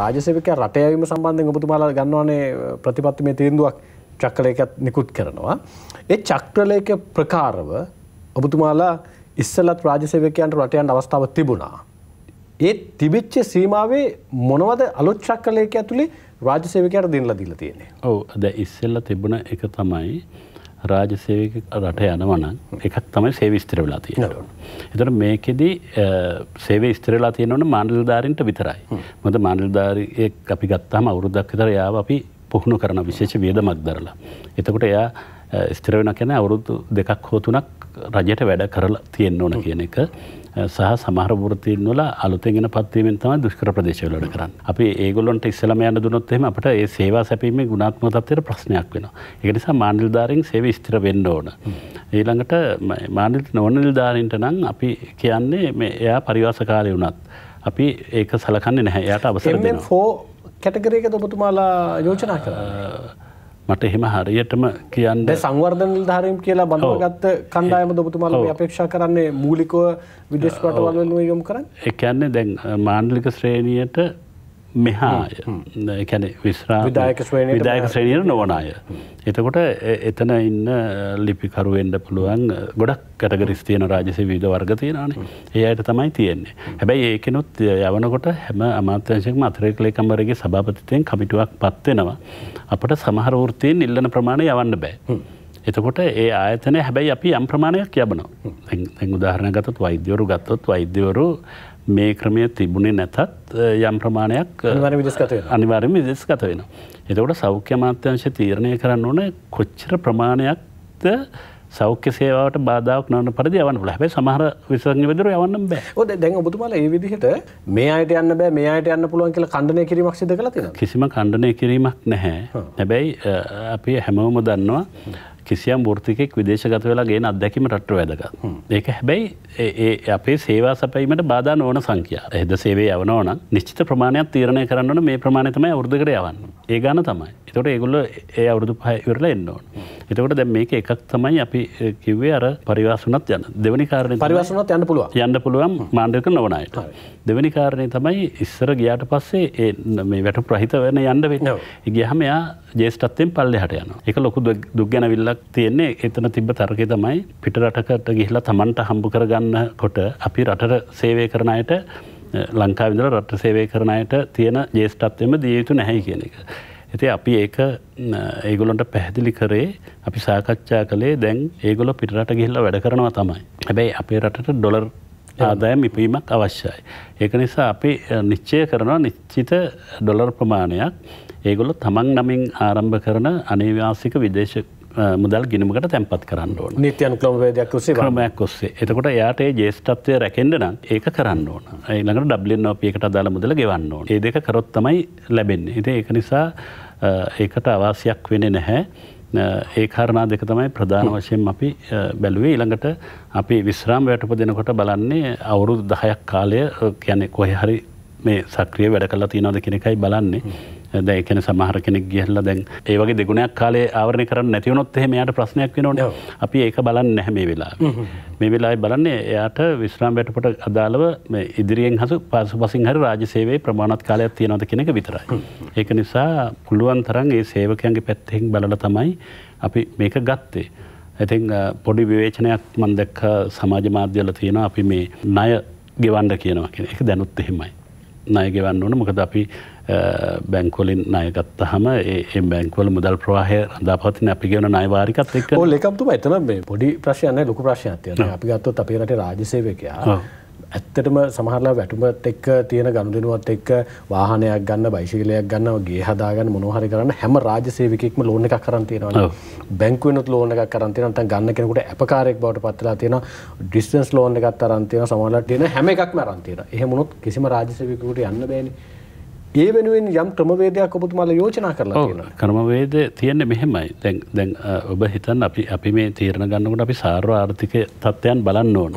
රාජසේවක රටයවීම සම්බන්ධෙන් ඔබතුමාලා ගන්නවානේ ප්‍රතිපත්ති මේ තීන්දුවක් චක්‍රලයකත් නිකුත් කරනවා. ඒ චක්‍රලයක ප්‍රකාරව ඔබතුමාලා ඉස්සලත් රාජසේවකයන්ට රටයන් අවස්ථාව තිබුණා. ඒ තිබිච්ච සීමාවේ මොනවද අලුත් චක්‍රලයක ඇතුළේ රාජසේවකයට දිනලා දීලා තියෙන්නේ. ඔව් අද ඉස්සෙල්ලා තිබුණ එක තමයි රාජ සේවක රට යනවනම් එකක් තමයි සේව ස්ත්‍ර වෙලා තියෙනවා. එතට මේකෙදී සේවේ ස්ත්‍රලා තියෙනවන මණ්ඩලධාරින්ට විතරයි. මොද මණ්ඩලධාරය අපි ගත්තාම අවුරුද්දක් විතර යාව අපි පුහුණු කරන විශේෂ වියදමක් දරලා. එතකොට එයා ස්ත්‍ර වෙන කැන අවුරුදු දෙකක් හෝතුනක් රජයට වැඩ කරලා තියෙන්න්න ඕන කියන එක සහ සමහර ෘතින්වල අලුතෙගෙන පත්වීමෙන් තම දුෂ්කර ප්‍රදේශවලට කරන්න. අපි ඒගොල්ලොන්ට ඉස්සලම යන්න දුනොත්තෙම අපට ඒ සේවා සැපීමේ ගුණාත්මතත්වයට ප්‍රශ්නයක් වෙනවා. ඒක නිසා මානිල්ධාරින් සේව ස්තිර වෙන්න ඕන. ඊළඟට මානිල් නොවනනිල්ධාරින්ට නම් අපි කියන්නේ එයා පරිවාසකාරය වුණත්. අපි ඒක සලකන්නේ නැහැ එයට අවසර දෙනවා. එම්4 කැටගරි එකද ඔබතුමාලා යෝජනා කරන්නේ? මට එහෙම හරියටම කියන්න සංවර්ධන නිලධාරීම් කියලා බඳවගත්ත කණ්ඩායම ඔබතුමාල අපේක්ෂා කරන්නේ මූලිකව විදේශ රටවල් වලින් යොමු කරන්නේ ඒ කියන්නේ දැන් මාණ්ඩලික ශ්‍රේණියට මෙහාය කැන විශ්‍රා විදායක ශ්‍රේණයට නොවන අය. එතකොට එතන ඉන්න ලිපිකරුවෙන්ට පුළුවන් ගොඩක් කටගරිස් තියන රාජසය වීද වර්ග තියෙනනේ ඒ අයට තමයි තියෙන්නේ. හැබැයි ඒකනොත් යවනකොට හැම අමාත්‍යංශක අතරෙක් ලේකම්බරගේ සභාපතිතයෙන් කමිටුවක් පත්වෙනවා. අපට සමහරවෘතියෙන් ඉල්ලන ප්‍රමාණය යවන්න බෑ. එතකොට ඒ ආයතනය හැබැයි අපි යම් ප්‍රමාණයක් යබනවා. දැන් උදාහරණ ගතත් වෛද්‍යවරු ගත්තොත් වෛද්‍යවරු මේ ක්‍රමය තිබුණේ නැතත් යම් ප්‍රමාණයක් අනිවාර්යම විදෙස්ගත වෙන. එතකොට සෞඛ්‍ය මාත්‍යංශ තීරණය කරන්න ඕන කොච්චර ප්‍රමාණයක්ද සෞඛ්‍ය සේවාට බාධාවක් නන පරදි යවන්න ල හැබැයි සමහර විසංග විදර යවන්න බෑ ඔද දැන් ඔබතුමාල ඒ විදිහට මේ අයට යන්න බෑ මේ අයට යන්න පුළුවන් කියලා කණ්ඩනය කිරීමක් සිද කළ කිසිම කණ්ඩනය කිරීමක් නැහැ හැබැයි අපි හැමෝම දන්නවා කිසියම් ෘතිකෙක් විදේශගත වෙලාගේ අදැකීම රට වැදක. ඒක හැබැයි අපේ සේවා සැපීමට බාධ ඕන සංකයා එහද සේවේ යවනවන නිශ්චිත ප්‍රමාණයක් තීරණය කරන්න මේ ප්‍රමාණතම අවෘදකර යවන්න ඒ ගාන තමයි එතොට ඒගොල්ල ඒ අවුරුදු පහවිරල එන්න ඕන. එතකට දැ මේක එකක් තමයි අපි කිව්වේ අර පරිවාසනත් යන දෙවනි කාරණය පරිවාසනත් යන්න පුළුව යන්න පුළුවන් මාණ්ඩක නොවනයට. දෙවැනි කාරණය තමයි ඉස්සර ගියාට පස්සේ ඒ මේ වැට ප්‍රහිත වෙන යන්න වෙන්න ගහම එයා ජේෂ්ටත්තයෙන් පල්ලෙ හට යන එක ලොකු දුක් ගැනවිල්ලක් දෙයක් තියන්නේ එතන තිබ තර්කය තමයි පිට රටකට ගිහිලා තමන්ට හම්බු කරගන්න කොට අපි රටට සේවය කරනයට ලංකාවිදල රට සේවය කරනයට තියෙන ජේෂ්ටත්වයම දිය යුතු නැහැයි කියන එක. ඇති අපි ඒක ඒගොලොන්ට පැහැදිලි කරේ අපි සාකච්ඡා කළේ දැන් ඒගොල පිටරට ගිහිල්ල වැඩ කරනවා තමයි. හැබැයි අපේ රටට ඩොලර් ආදායම් ඉපීමක් අවශ්‍යයි. ඒක නිසා අපි නිශ්චය කරනවා නිශ්චිත ඩොලර් ප්‍රමාණයක් ඒගොල තමන් නමින් ආරම්භ කරන අනේවාසික විදේශ මුදල් ගිනිමකට තැන්පත් කරන්න ඕන නිත්‍යයන් ක්‍රමවේදයක් ඔස්සේ ක්‍රමයක් ඔස්සේ එතකොට එයාට ජේෂ්ඨත්වය රැකෙන්ඩ නම් ඒක කරන්න ඕන ඊළඟට ඩබ්ලින් අපියකට අදාළ මුදල ගෙවන්න ඕන ඒ දෙක කරොත් තමයි ලැබෙන්නේ ඉති ඒක නිසා ඒකට අවාසියක් වෙන නැහැ ඒ කාරණා දෙක තමයි ප්‍රධාන වශයෙන් අපි බැලුවේ ඊළඟට අපි විශ්‍රාම් වැටප දෙනකොට බලන්නේ අවුරුදු දහයක් කාලය කියන්නේ කොහෙ හරි මේ සක්‍රිය වැඩ කලා තියෙනවද කෙනෙකයි බලන්නේ ද එකන සමහර කෙනෙක් ගිහල්ල දැන් ඒවගේ දෙගුණයක් කාලේ ආවරණ කරන්න නැතිවනොත් එහෙමයාට ප්‍රශ්නයක් වෙනවට අපි ඒක බලන්න නැහැමේ වෙලා මේ වෙලායි බලන්නේ එයාට විශ්‍රාම් වැටපට අදාළව ඉදිරියෙන් හසු පසු පසින් හරි රාජසේවේ ප්‍රමාණත් කාලයක් තියෙනද කෙනෙක විතරයි. ඒක නිසා පුළුවන් තරන් ඒ සේවකයන්ගේ පැත්තෙන් බලල තමයි අපි මේක ගත්තේ. ඇතින් පොඩි විවේචනයක් මන් දැක්ක සමාජ මාධ්‍යල තියෙන අපි මේ ණය ගෙවන්ඩ කියනවා කියෙන එක දැනුත් එහෙමයි. ණය ගෙවන්න ඕන මොකද අපි බැංකොලින් නයගත්ත හම ඒ බැංකවල මුදල් ප්‍රවාහය රදාපතින අපි ගෙන නයිවාරිකත් එක් ලෙකක්තු එතන මේ පොඩි ප්‍රශයන ලොකු ප්‍රශ්යන්තියන අපි ගත්තොත් අපේරට රාජසේවකයා ඇත්තටම සමහරලා වැටුමත් එක් තියෙන ගණුදනුවත් එක්ක වාහනයක් ගන්න බයිශිලයක් ගන්න ගේ හදාගන්න මොනහරි කරන්න හැම රාජසේවිකෙක්ම ලෝන එකක් කරන්තියනවා බැංකුවනත් ලෝන එකක් කරන්තියනට ගන්න කෙනකට අපකාරෙක් බවට පත්ලා තියෙන ඩිස්ටන්ස් ලෝන එකත් අරන්තියන සමහලට තියෙන හැම එකක් මරන්තියෙන එහෙමුණොත් කිසිම රාජසේවිකට යන්න බෑනේ ඒ වෙනුවෙන් යම් ක්‍රමවේදයක් ඔබතුමාල යෝජනා කරලා තියෙනවා. ක්‍රමවේද තියෙන්නේ මෙහෙමයි. දැන් දැන් ඔබ හිතන්න අපි අපි මේ තීරණ ගන්නකොට අපි සාර්ව ආර්ථික තත්ත්වයන් බලන්න ඕන.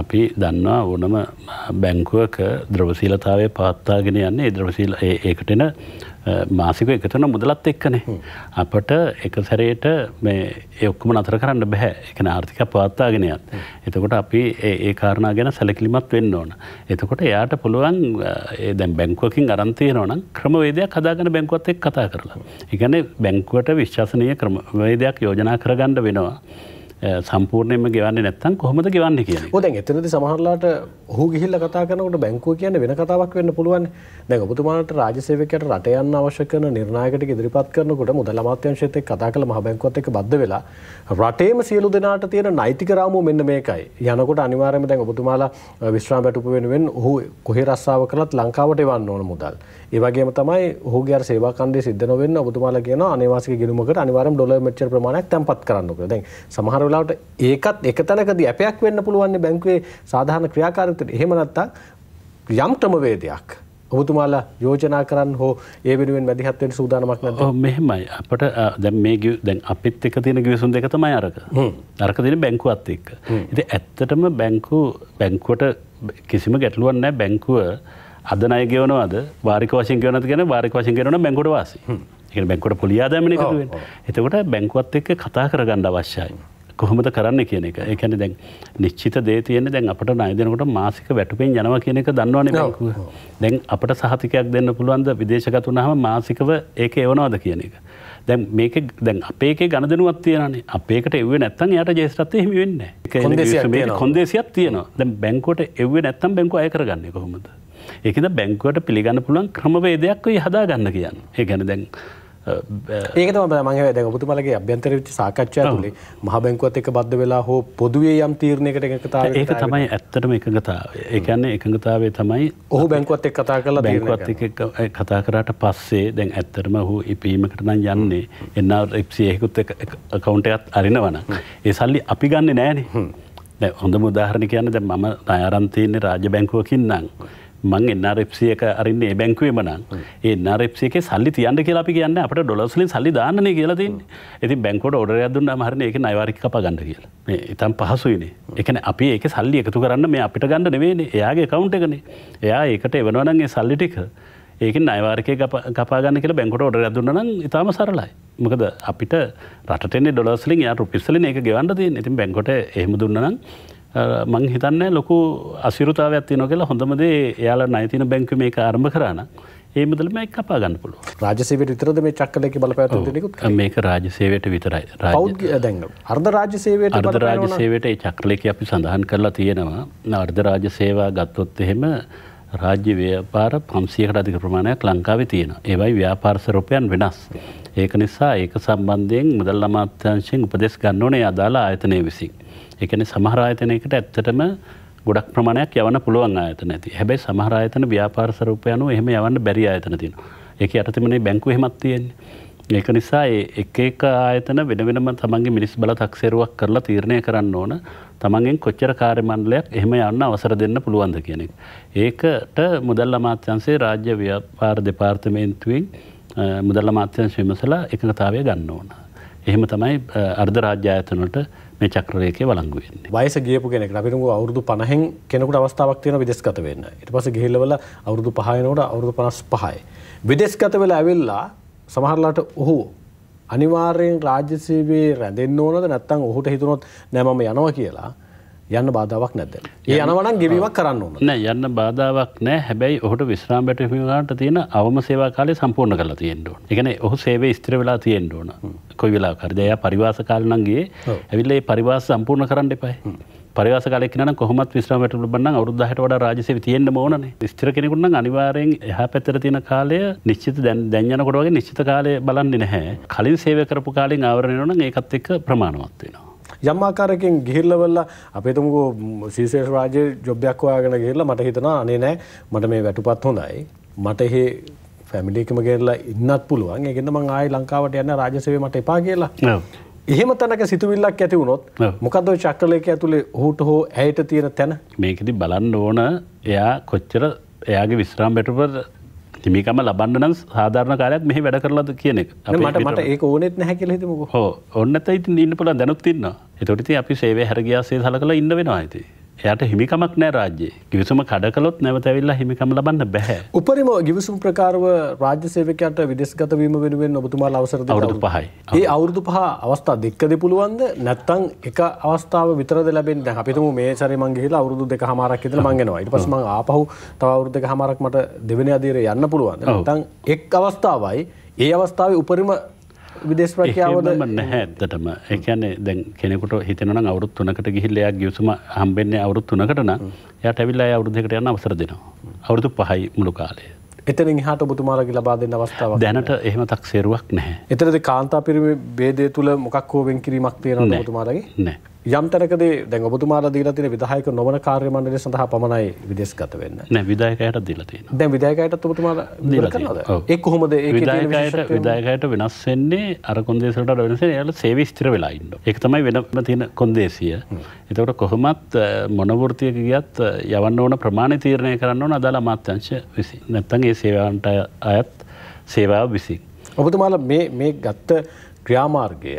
අපි දන්නවා ඕනම බැංකුවක ද්‍රවශීලතාවය පත්තාගෙන යන්නේ ද්‍රවශීල ඒකටෙන මාසික එකතන මුදලත් එක්කනේ. අපට එක සැරයට මේ එක්කම නතර කරන්න බැහැ එකන ආර්ථික පවත්තාගෙනයත්. එතකොට අපි ඒ කාරණා ගැන සැලකිලිමත් වෙන්න ඕන. එතකොට එයාට පුළුවන් දැන් බැංකුවකින් අරන්තය නොන ක්‍රමවේදයක් හදාගෙන බැංකුවත් එක් කතා කරලා. එකන බැංකුවට විශ්වාසනය ක්‍රමවේදයක් යෝජනා කරගන්න වෙනවා. සම්පූර්ණයම ගවන්න නැත්තන් කොහොමද ගවන්න කිය දැන් එතනද සමහරලාට හු ගිහිල්ල කතා කනකට බැංකුව කියන්න වෙන කතාවක් වෙන්න පුළුවන් දැ ඔබතුමාට රාජසේවකට රටයන්න අවශ්‍යකන නිර්ණයකට ඉදිරිපත් කරනකොට මුදල මාත්‍යංශයත කතා කළ මහබැංකුවත් එක බද්ධ වෙලා රටේම සියලු දෙනාට තියෙන නයිතික රාමුව මෙන්න මේකයි යනකොට අනිවාරම දැන් ඔබතුමාලා විශ්‍රාම් වැටපු වෙනුවෙන් හු කොහෙ රස්සාාව කලත් ලංකාවට එවන්න ඕන මුදල්. ඒවගේ තමයි හෝගේ සේවා කන්දේ සිද්ධ නොවෙන්න ඔබතුමාලා කියන අනිවාසික ගිණුමකට අනිවාර්යයෙන්ම ඩොලර් මෙච්චර ප්‍රමාණයක් තැන්පත් කරන්න ඕනේ. දැන් සමහර වෙලාවට ඒකත් එක තැනකදී අපයක් වෙන්න පුළුවන් බැංකුවේ සාධාරණ ක්‍රියාකාරීත්වයට. එහෙම නැත්තම් යම් ක්‍රමවේදයක් ඔබතුමාලා යෝජනා කරන්න හෝ ඒ වෙනුවෙන් මැදිහත්වෙන් සූදානමක් නැද මෙහෙමයි අපට දැ මේ දැන් අපිත් එක තියෙන ගිවිසුන් දෙක තමයි අරක අරක තින බැංකුවත් එක්ක. ඇත්තටම බැංකු බැංකුවට කිසිම ගැටලුවන් නෑ බැංකුව අද අය ගවනවාද වාරික වශයෙන් ගවනත් ගැන වාරික වශයෙන් කරන බැංගොඩ වාස බැංකොට පොලියාදමන එකතුවෙන් එතකොට බැංකුවත් එක්ක කතා කරගන්න අවශ්‍යයි. කොහොමද කරන්න කියන එක එකැන දැන් නිශ්චිත දේ තියන දැන් අපට නයදනකට මාසික වැටපෙන් යනවා කියන එක දන්නවන බැංකුව දැන් අපට සහතිකයක් දෙන්න පුළුවන්ද විදේශගතුනහම මාසිකව ඒක එවනවාද කියන එක. දැන් මේක දැන් අපේක ගණදනුවත් තියනේ අපේකට එව නැත්තන් යට ජේෂ්ටත් හිමි වෙන්න කොන්දේසියක් තියෙනවා දැ බැංකොට එව නැත්තම් බැංකු අය කරගන්න කොහොමද ඒකද බැංකුවට පිළිගන්න පුළුවන් ක්‍රමවේදයක් හදා ගන්න කියන්න ඒ ගැන දැන්. ඒකත මගේ දැ පුතුමලගේ අභ්‍යන්තර විච සාකච්ඡා තුලේ මහ බැංකුවත් එක බද්ධ වෙලා හෝ පොදුවේ යම් තීරණයකට එකතා ඒක තමයි ඇත්තටම එකඟතාව ඒකන්න එකඟතාවේ තමයි ඔහු බැංකුවත් එක් කතා කලා බැංකුවත් කතා කරට පස්සේ දැන් ඇත්තරම හු ඉපීමකට නම් යන්නේ එන්න එක්සියහෙකුත් කවුන්ටයත් අරිනවන ඒ සල්ලි අපි ගන්න නෑන හොඳ මුදාහරණ කියන්න දැ මම අයරන්තයන්නේ රාජ බැංකුවකින් නං මං එන්නරෙප්සියක අරන්න ඒ බැංකුවේමනං ඒ නරෙප්සියක සල්ලි තියන්න කියලාපි කියන්න අපට ඩොලස්ලින් සල්ලි දාන්නන කියලතින් ඇති බැංකොට ඔඩර දුන්න මහරණ එක නයිවාරික පගන්න කියලා ඉතම් පහසුයිනේ එකන අපි ඒක සල්ලි එකතු කරන්න මේ අපිට ගන්න නෙවේනේ එයාගේ කවුන්ට එකන එයා ඒකට එවනවනන්ගේ සල්ලිටික ඒක අයිවාර්කය කපාගන්න කියලා බැංකොට ඔඩ දුන්නන ඉතාම සරලයි මොකද අපිට රටෙ ොලස්ලින් යාට පිස්සලින් ඒ ගවන්ට ති ඉතින් බැංකොට එහෙම දුන්නනම් මං හිතන්න ලොකු අසිරුතාව ඇති නො කියලා හොඳමදේ එයාලා නයිතින බැංක මේක අරම කරන ඒ මුදලම කපා ගන්න පුල රාජසේවට විතරද මේ චක්කලක බලපෑතුකුත් මේක රාජසේවයට විතරයි අර්ධ රාජසේවයට අර්ධ රාජසේවයට චක්‍රලෙක අපි සඳහන් කරලා තියෙනවා අර්ධ රාජ සේවා ගත්තොත් එහෙම රාජ්‍ය ව්‍යාපාර පන්සියකට අධික ප්‍රමාණයක් ලංකාවේ තියෙන. ඒවයි ව්‍යාපාර්සරපයන් වෙනස්. ඒක නිසා ඒක සම්බන්ධයෙන් මුදල් අමාත්‍යංශයෙන් උපදෙස් ගන්න ඕනේ අදාළ ආයතනය විසින්. එකන සමහරායතනයකට ඇත්තටම ගොඩක් ප්‍රමාණයක් යවන පුළුවන් ආයතන ඇති හැබැයි සමහරායතන ව්‍යාපාර්සරූපයනු එහෙම යවන්න බැරි ආයතන තියෙන. ඒක අරතිමනේ බැංකු හෙමත් තියෙන්නේ. ඒක නිසා එක එක ආයතන වෙන වෙනම තමන්ගේ මිනිස් බල තක්සේරුවක් කරලා තීරණය කරන්න ඕන තමන්ගෙන් කොච්චර කාර්යමණ්ඩලයක් එහෙම යන්න අවසර දෙන්න පුළුවන්ද කියන එක. ඒකට මුදල් අමාත්‍යන්සේ රාජ්‍ය ව්‍යාපාර දෙපාර්තමේන්තුවෙන් මුදල් අමාත්‍යංශ විමසලා එකඟතාවය ගන්න ඕන. එහෙම තමයි අර්ධ රාජ්‍ය ආයතනට මේ චක්‍රයකේ වලංගු වෙන්නේ. වයස ගියපු කෙනෙක් අපිටම අවුරුදු 50න් කෙනෙකුට අවස්ථාවක් තියෙනවා විදේශගත වෙන්න. ඊට පස්සේ ගිහිල්ලා අවුරුදු 5 වෙනකොට අවුරුදු 55යි. විදේශගත වෙලා ඇවිල්ලා සමහරලාට ඔහු අනිවාර්යෙන් රාජ්‍ය සේවයේ රැඳෙන්න ඕනද නැත්තම් ඔහුට හිතුනොත් නෑමම යනවා කියලා යන්න බාධාවක් නැද ඒ යනවනම් ගෙවීමක් කරන්න ඕන නෑ යන්න බාධාවක් නෑ හැබැයි ඔහුට විශ්‍රාම් බැටමිලාට තියෙන අවම සේවා කාලය සම්පූර්ණ කරලා තියෙන්න ඕන. ඒ කියන්නේ ඔහු සේවයේ ස්ථිර වෙලා තියෙන්න ඕන. කොයි වෙලාවකද එයා පරිවාස කාලේ නම් ගියේ. ඇවිල්ලා ඒ පරිවාස සම්පූර්ණ කරන්න එපායි. පරිවාස කලෙක්න කොහොමත් විශ්‍රමට ලබන්න අවරුදහට වඩා රාජසය තියෙන්න්න ඕන ස්ත්‍ර කෙනෙකුන්න අනිවාරයෙන් එහ පැතර තියෙන කාලය නිශ්චිත දැන් දැන්යන කොටවගේ නිශ්චිත කාලය බලන්න නැහැ කලින් සේව කරපු කාලින් ආවරණයන ඒකත් එක් ප්‍රමාණවත්වෙනවා. යම්මාකාරකින් ගිහිල්ලවල්ල අපේතුමකෝ ශීසේ රාජය ජොබ්යක්වාගෙන ගිල්ල මට හිතන අනේ නෑ මට මේ වැටුපත් හොඳයි මට එහේ ැමිලිකම ගේල්ලා ඉන්නත් පුළුවන් එකෙන්ම ආයි ලංකාවට යන්න රාජසවේ මට එපා කියලා එහෙම තැනක සිතුවිල්ලක් ඇති වුණොත් මොකදව චක්‍රලයක ඇතුළේ හුට හෝ ඇයට තියෙන තැන මේකති බලන්න ඕන එයා කොච්චර එයාගේ විශ්‍රාම් බැටපර තිමිකම ලබන්නන සාධාරණ කාලයක් මෙහි වැඩ කරලද කියන එක මට මට ඒ ඕනෙත් නැහැ කෙලෙහිතමක හෝ ඔන්න ඇත ඉතින් ඉන්න පුළ දැනුත්තින්න එතොටති අපි සේවය හැරගයාසේ සලකලා ඉන්න වෙන ඇති එයට හිමිකමක් නෑ රාජ්‍ය ගිවිසුම කඩකලොත් නැවතැවිල්ලා හිමිකම ලබන්න බැහැ උපරිම ගිවිසුම් ප්‍රකාරව රාජ්‍ය සේවකයට විදෙස්ගතවීම වෙනුවෙන් ඔබතුමා අවසර අවුරුදු පහයි ඒ අවුරුදු පහ අවස්ථා දෙක්කද පුළුවන්ද නැත්තං එක අවස්ථාව විතරද ලැබෙන් අපිතුම මේ සරි මංගේහිලා අවුරුදු දෙක හමාරක් ඉතල මංගෙනවා ඉට පසම ආපහු තව අවුරුදු දෙක හමාරක් මට දෙවෙන අදීර යන්න පුළුවන් තන් එක් අවස්ථාවයි ඒ අවස්ථාව උපරිම විදේශ ප්‍රකියාවද නැහැ ඇත්තටම එකන්නේ දැන් කෙනෙකුට හිතන අවුත් තුනකට ගිහිල්ලයක් ගියසුම හම්බෙන්නේ අවුත් තුනකටන ය ඇවිල්ලා අවුද්ධකට යන අවසර දෙනවා. අවුරුදු පහයි මුළු කාලය. එතන හට බතුමාරගේ ලබා දෙන්න අවස්ථාව දැනට එහෙම තක් සේරුවක් නැහැ. එතනද කාන්තා පිරිමි බේදය තුළ මොකක් හෝවෙන් කිරීමක් තියෙන තුමාරගේ නෑ. යම් තැනකද දැන් ඔබතුමාට දීලා තියෙන විධායක නොවන කාර්ය මණ්ඩලය සඳහා පමණයි විදේශගත වෙන්න. නෑ විධායකයට දීලා තියෙනවා. දැන් විධායකයටත් ඔබතුමාලා දීලා තියෙනවා. ඒ කොහොමද ඒකේ තියෙන විශේෂත්වය? විධායකයට වෙනස් වෙන්නේ අර කොන්දේසියට වඩා වෙනස් වෙන්නේ එයාලා සේවය ස්ථිර වෙලා ඉන්න. ඒක තමයි වෙනම තියෙන කොන්දේසිය. එතකොට කොහොමත් මොන වෘත්තියක ගියත් යවන්න ඕන ප්‍රමාණය තීරණය කරන්න ඕන අදාළ අමාත්‍යංශ විසින්. නැත්තම් ඒ සේවාවන්ට අයත් සේවාව විසින්. ඔබතුමාලා මේ මේ ගත්ත ක්‍රියාමාර්ගය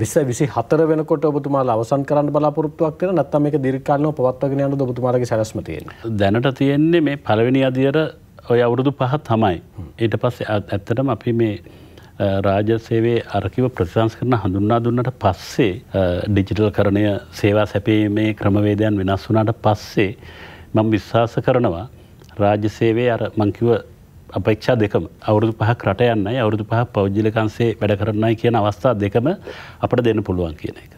විස විසි හතර වෙනකොට ඔබතුමාල අවසන් කරන්න බලාපොරත්තුවක් වෙන නැත්තම මේක දිරිකාලනව පවත්වගෙන යනද ඔබතුමාලගේ සැලැස්ම තියෙන්නේ. දැනට තියෙන්නේ මේ පළවෙනි අදියර ඔය අවුරුදු පහත් තමයි. ඊට පස්සේ ඇත්තටම අපි මේ රාජ සේවේ අරකිව ප්‍රතිසංස් කරන හඳුන්නා දුන්නට පස්සේ ඩිජිටල් කරණය සේවා සැපීමේ ක්‍රමවේදයන් වෙනස් වුනාට පස්සේ මම විශ්වාස කරනවා රාජ්‍ය සේවේ අර මංකිව අපේක්ෂා දෙකම අවුරුදු පහක් රට යන්නයි අවුරුදු පහ පෞද්ජලිකන්සේ වැඩ කරන්නයි කියන අවස්ථා දෙකම අපට දෙන්න පුළුවන් කියන එක.